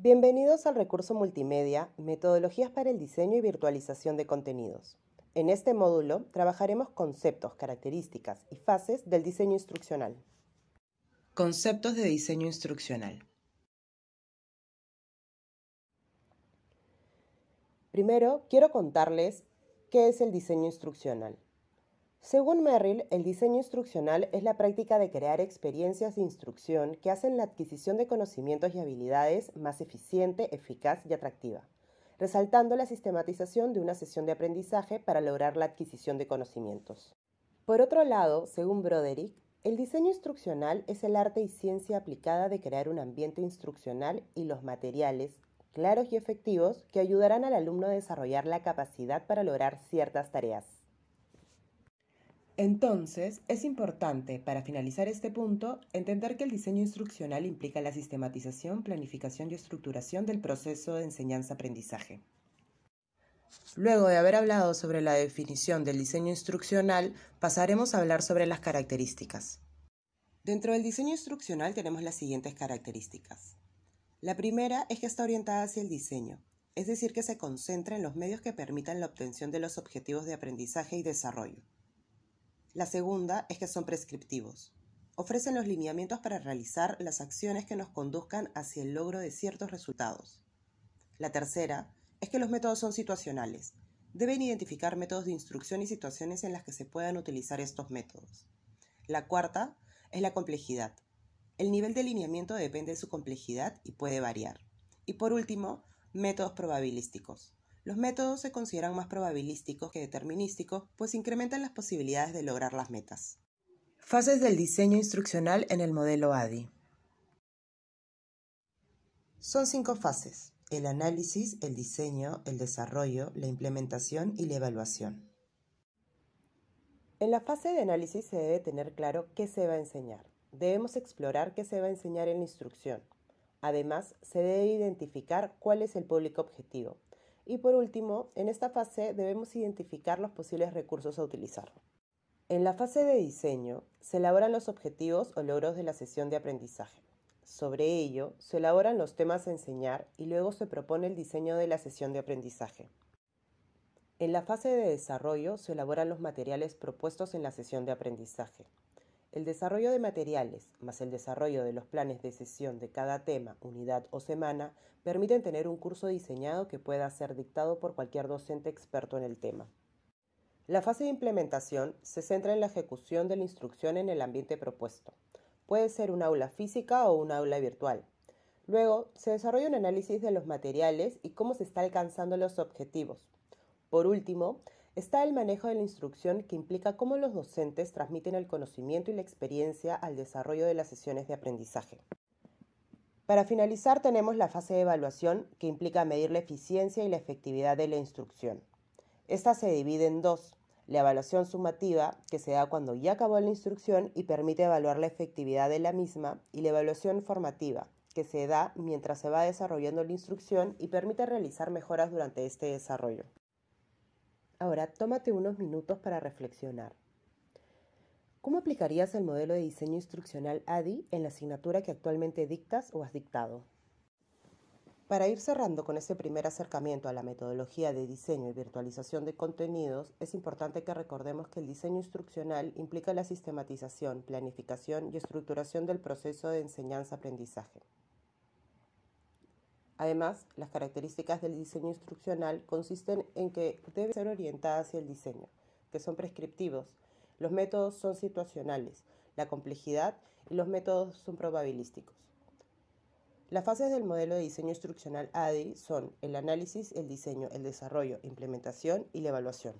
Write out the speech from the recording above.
Bienvenidos al recurso multimedia Metodologías para el diseño y virtualización de contenidos. En este módulo trabajaremos conceptos, características y fases del diseño instruccional. Conceptos de diseño instruccional. Primero, quiero contarles qué es el diseño instruccional. Según Merrill, el diseño instruccional es la práctica de crear experiencias de instrucción que hacen la adquisición de conocimientos y habilidades más eficiente, eficaz y atractiva, resaltando la sistematización de una sesión de aprendizaje para lograr la adquisición de conocimientos. Por otro lado, según Broderick, el diseño instruccional es el arte y ciencia aplicada de crear un ambiente instruccional y los materiales claros y efectivos que ayudarán al alumno a desarrollar la capacidad para lograr ciertas tareas. Entonces, es importante, para finalizar este punto, entender que el diseño instruccional implica la sistematización, planificación y estructuración del proceso de enseñanza-aprendizaje. Luego de haber hablado sobre la definición del diseño instruccional, pasaremos a hablar sobre las características. Dentro del diseño instruccional tenemos las siguientes características. La primera es que está orientada hacia el diseño, es decir, que se concentra en los medios que permitan la obtención de los objetivos de aprendizaje y desarrollo. La segunda es que son prescriptivos. Ofrecen los lineamientos para realizar las acciones que nos conduzcan hacia el logro de ciertos resultados. La tercera es que los métodos son situacionales. Deben identificar métodos de instrucción y situaciones en las que se puedan utilizar estos métodos. La cuarta es la complejidad. El nivel de lineamiento depende de su complejidad y puede variar. Y por último, métodos probabilísticos. Los métodos se consideran más probabilísticos que determinísticos, pues incrementan las posibilidades de lograr las metas. Fases del diseño instruccional en el modelo ADI. Son cinco fases, el análisis, el diseño, el desarrollo, la implementación y la evaluación. En la fase de análisis se debe tener claro qué se va a enseñar. Debemos explorar qué se va a enseñar en la instrucción. Además, se debe identificar cuál es el público objetivo, y por último, en esta fase debemos identificar los posibles recursos a utilizar. En la fase de diseño, se elaboran los objetivos o logros de la sesión de aprendizaje. Sobre ello, se elaboran los temas a enseñar y luego se propone el diseño de la sesión de aprendizaje. En la fase de desarrollo se elaboran los materiales propuestos en la sesión de aprendizaje. El desarrollo de materiales, más el desarrollo de los planes de sesión de cada tema, unidad o semana, permiten tener un curso diseñado que pueda ser dictado por cualquier docente experto en el tema. La fase de implementación se centra en la ejecución de la instrucción en el ambiente propuesto. Puede ser un aula física o un aula virtual. Luego, se desarrolla un análisis de los materiales y cómo se está alcanzando los objetivos. Por último, está el manejo de la instrucción que implica cómo los docentes transmiten el conocimiento y la experiencia al desarrollo de las sesiones de aprendizaje. Para finalizar tenemos la fase de evaluación que implica medir la eficiencia y la efectividad de la instrucción. Esta se divide en dos. La evaluación sumativa, que se da cuando ya acabó la instrucción y permite evaluar la efectividad de la misma, y la evaluación formativa, que se da mientras se va desarrollando la instrucción y permite realizar mejoras durante este desarrollo. Ahora, tómate unos minutos para reflexionar. ¿Cómo aplicarías el modelo de diseño instruccional ADI en la asignatura que actualmente dictas o has dictado? Para ir cerrando con ese primer acercamiento a la metodología de diseño y virtualización de contenidos, es importante que recordemos que el diseño instruccional implica la sistematización, planificación y estructuración del proceso de enseñanza-aprendizaje. Además, las características del diseño instruccional consisten en que debe ser orientada hacia el diseño, que son prescriptivos. Los métodos son situacionales, la complejidad y los métodos son probabilísticos. Las fases del modelo de diseño instruccional ADI son el análisis, el diseño, el desarrollo, implementación y la evaluación.